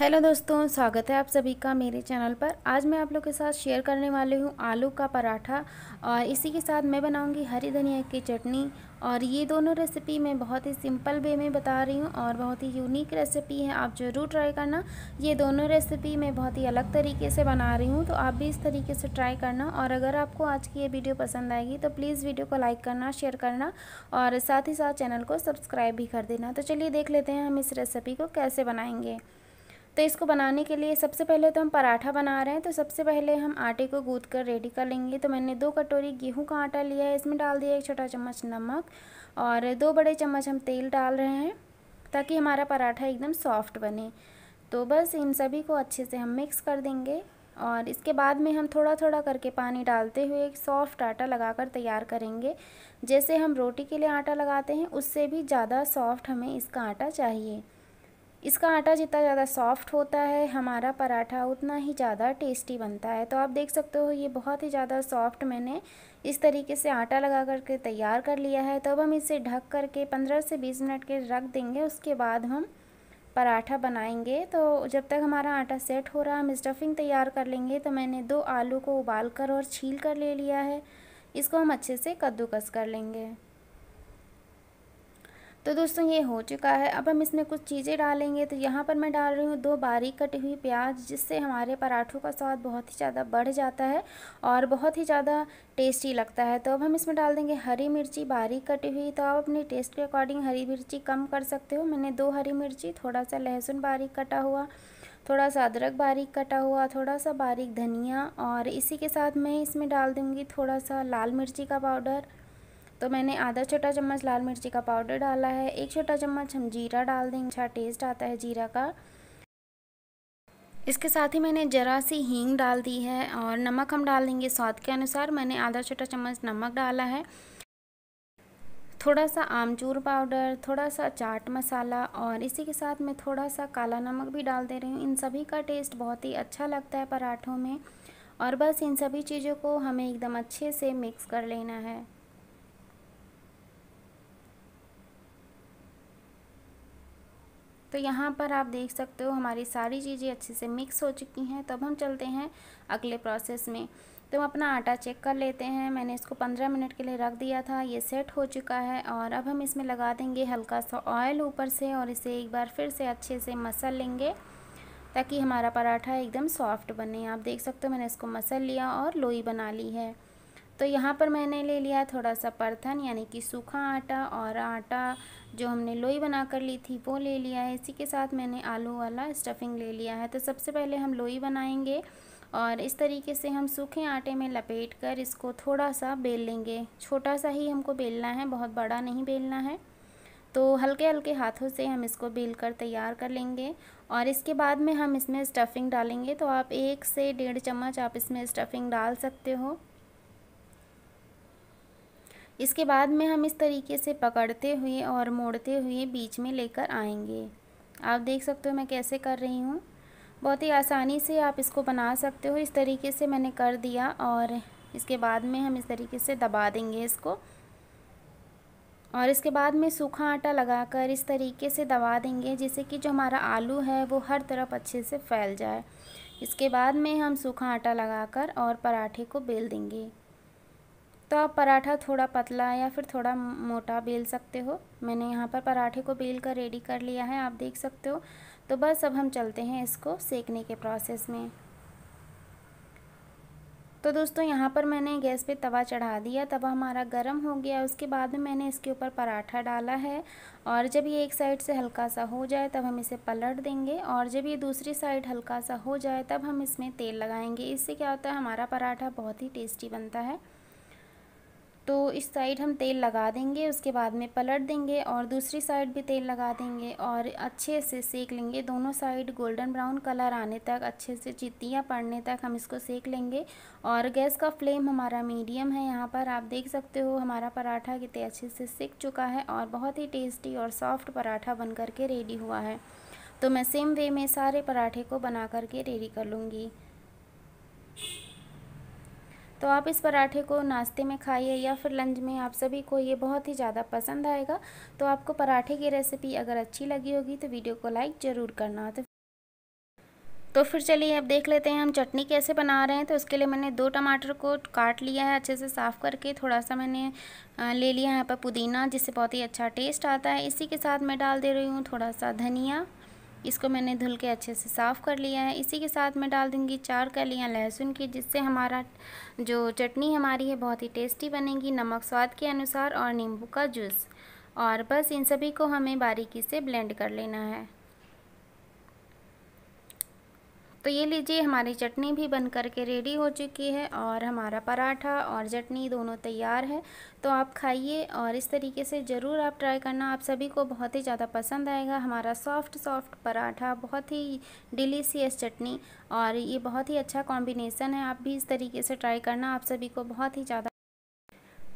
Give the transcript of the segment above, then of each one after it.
hello दोस्तों स्वागत है आप सभी का मेरे चैनल पर आज मैं आप लोग के साथ शेयर करने वाली हूँ आलू का पराठा और इसी के साथ मैं बनाऊँगी हरी धनिया की चटनी और ये दोनों रेसिपी मैं बहुत ही सिंपल वे में बता रही हूँ और बहुत ही यूनिक रेसिपी है आप ज़रूर ट्राई करना ये दोनों रेसिपी मैं बहुत ही अलग तरीके से बना रही हूँ तो आप भी इस तरीके से ट्राई करना और अगर आपको आज की ये वीडियो पसंद आएगी तो प्लीज़ वीडियो को लाइक करना शेयर करना और साथ ही साथ चैनल को सब्सक्राइब भी कर देना तो चलिए देख लेते हैं हम इस रेसिपी को कैसे बनाएँगे तो इसको बनाने के लिए सबसे पहले तो हम पराठा बना रहे हैं तो सबसे पहले हम आटे को गूद कर रेडी कर लेंगे तो मैंने दो कटोरी गेहूं का आटा लिया है इसमें डाल दिया एक छोटा चम्मच नमक और दो बड़े चम्मच हम तेल डाल रहे हैं ताकि हमारा पराठा एकदम सॉफ्ट बने तो बस इन सभी को अच्छे से हम मिक्स कर देंगे और इसके बाद में हम थोड़ा थोड़ा करके पानी डालते हुए एक सॉफ्ट आटा लगाकर तैयार करेंगे जैसे हम रोटी के लिए आटा लगाते हैं उससे भी ज़्यादा सॉफ्ट हमें इसका आटा चाहिए इसका आटा जितना ज़्यादा सॉफ्ट होता है हमारा पराठा उतना ही ज़्यादा टेस्टी बनता है तो आप देख सकते हो ये बहुत ही ज़्यादा सॉफ्ट मैंने इस तरीके से आटा लगा करके तैयार कर लिया है तब तो अब हम इसे ढक करके पंद्रह से बीस मिनट के रख देंगे उसके बाद हम पराठा बनाएंगे तो जब तक हमारा आटा सेट हो रहा है हम स्टफिंग तैयार कर लेंगे तो मैंने दो आलू को उबाल कर और छील कर ले लिया है इसको हम अच्छे से कद्दूकस कर लेंगे तो दोस्तों ये हो चुका है अब हम इसमें कुछ चीज़ें डालेंगे तो यहाँ पर मैं डाल रही हूँ दो बारीक कटी हुई प्याज जिससे हमारे पराठों का स्वाद बहुत ही ज़्यादा बढ़ जाता है और बहुत ही ज़्यादा टेस्टी लगता है तो अब हम इसमें डाल देंगे हरी मिर्ची बारीक कटी हुई तो आप अपने टेस्ट के अकॉर्डिंग हरी मिर्ची कम कर सकते हो मैंने दो हरी मिर्ची थोड़ा सा लहसुन बारीक कटा हुआ थोड़ा सा अदरक बारीक कटा हुआ थोड़ा सा बारीक धनिया और इसी के साथ मैं इसमें डाल दूँगी थोड़ा सा लाल मिर्ची का पाउडर तो मैंने आधा छोटा चम्मच लाल मिर्ची का पाउडर डाला है एक छोटा चम्मच हम जीरा डाल देंगे अच्छा टेस्ट आता है जीरा का इसके साथ ही मैंने ज़रा सी हींग डाल दी है और नमक हम डाल देंगे स्वाद के अनुसार मैंने आधा छोटा चम्मच नमक डाला है थोड़ा सा आमचूर पाउडर थोड़ा सा चाट मसाला और इसी के साथ मैं थोड़ा सा काला नमक भी डाल दे रही हूँ इन सभी का टेस्ट बहुत ही अच्छा लगता है पराठों में और बस इन सभी चीज़ों को हमें एकदम अच्छे से मिक्स कर लेना है तो यहाँ पर आप देख सकते हो हमारी सारी चीज़ें अच्छे से मिक्स हो चुकी हैं तब हम चलते हैं अगले प्रोसेस में तो हम अपना आटा चेक कर लेते हैं मैंने इसको पंद्रह मिनट के लिए रख दिया था ये सेट हो चुका है और अब हम इसमें लगा देंगे हल्का सा ऑयल ऊपर से और इसे एक बार फिर से अच्छे से मसल लेंगे ताकि हमारा पराठा एकदम सॉफ्ट बने आप देख सकते हो मैंने इसको मसल लिया और लोई बना ली है तो यहाँ पर मैंने ले लिया थोड़ा सा परथन यानी कि सूखा आटा और आटा जो हमने लोई बना कर ली थी वो ले लिया है इसी के साथ मैंने आलू वाला स्टफिंग ले लिया है तो सबसे पहले हम लोई बनाएंगे और इस तरीके से हम सूखे आटे में लपेट कर इसको थोड़ा सा बेल लेंगे छोटा सा ही हमको बेलना है बहुत बड़ा नहीं बेलना है तो हल्के हल्के हाथों से हम इसको बेल कर तैयार कर लेंगे और इसके बाद में हम इसमें स्टफिंग डालेंगे तो आप एक से डेढ़ चम्मच आप इसमें स्टफिंग डाल सकते हो इसके बाद में हम इस तरीके से पकड़ते हुए और मोड़ते हुए बीच में लेकर आएंगे आप देख सकते हो मैं कैसे कर रही हूँ बहुत ही आसानी से आप इसको बना सकते हो इस तरीके से मैंने कर दिया और इसके बाद में हम इस तरीके से दबा देंगे इसको और इसके बाद में सूखा आटा लगाकर इस तरीके से दबा देंगे जिससे कि जो हमारा आलू है वो हर तरफ अच्छे से फैल जाए इसके बाद में हम सूखा आटा लगाकर और पराठे को बेल देंगे तो आप पराठा थोड़ा पतला या फिर थोड़ा मोटा बेल सकते हो मैंने यहाँ पर पराठे को बेल कर रेडी कर लिया है आप देख सकते हो तो बस अब हम चलते हैं इसको सेकने के प्रोसेस में तो दोस्तों यहाँ पर मैंने गैस पे तवा चढ़ा दिया तवा हमारा गर्म हो गया उसके बाद में मैंने इसके ऊपर पराठा डाला है और जब ये एक साइड से हल्का सा हो जाए तब हम इसे पलट देंगे और जब ये दूसरी साइड हल्का सा हो जाए तब हम इसमें तेल लगाएंगे इससे क्या होता है हमारा पराठा बहुत ही टेस्टी बनता है तो इस साइड हम तेल लगा देंगे उसके बाद में पलट देंगे और दूसरी साइड भी तेल लगा देंगे और अच्छे से सेक लेंगे दोनों साइड गोल्डन ब्राउन कलर आने तक अच्छे से चित्तियाँ पड़ने तक हम इसको सेक लेंगे और गैस का फ्लेम हमारा मीडियम है यहाँ पर आप देख सकते हो हमारा पराठा कितने अच्छे से सेक चुका है और बहुत ही टेस्टी और सॉफ्ट पराठा बन करके रेडी हुआ है तो मैं सेम वे में सारे पराठे को बना करके रेडी कर लूँगी तो आप इस पराठे को नाश्ते में खाइए या फिर लंच में आप सभी को ये बहुत ही ज़्यादा पसंद आएगा तो आपको पराठे की रेसिपी अगर अच्छी लगी होगी तो वीडियो को लाइक ज़रूर करना तो तो फिर चलिए अब देख लेते हैं हम चटनी कैसे बना रहे हैं तो उसके लिए मैंने दो टमाटर को काट लिया है अच्छे से साफ़ करके थोड़ा सा मैंने ले लिया है यहाँ पर पुदीना जिससे बहुत ही अच्छा टेस्ट आता है इसी के साथ मैं डाल दे रही हूँ थोड़ा सा धनिया इसको मैंने धुल के अच्छे से साफ़ कर लिया है इसी के साथ मैं डाल दूँगी चार कलियाँ लहसुन की जिससे हमारा जो चटनी हमारी है बहुत ही टेस्टी बनेगी नमक स्वाद के अनुसार और नींबू का जूस और बस इन सभी को हमें बारीकी से ब्लेंड कर लेना है तो ये लीजिए हमारी चटनी भी बन कर के रेडी हो चुकी है और हमारा पराठा और चटनी दोनों तैयार है तो आप खाइए और इस तरीके से ज़रूर आप ट्राई करना आप सभी को बहुत ही ज़्यादा पसंद आएगा हमारा सॉफ्ट सॉफ्ट पराठा बहुत ही डिलीशियस चटनी और ये बहुत ही अच्छा कॉम्बिनेसन है आप भी इस तरीके से ट्राई करना आप सभी को बहुत ही ज़्यादा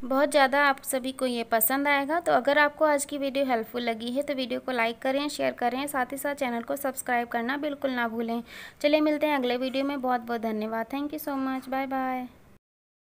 बहुत ज़्यादा आप सभी को ये पसंद आएगा तो अगर आपको आज की वीडियो हेल्पफुल लगी है तो वीडियो को लाइक करें शेयर करें साथ ही साथ चैनल को सब्सक्राइब करना बिल्कुल ना भूलें चलिए मिलते हैं अगले वीडियो में बहुत बहुत धन्यवाद thank you so much bye bye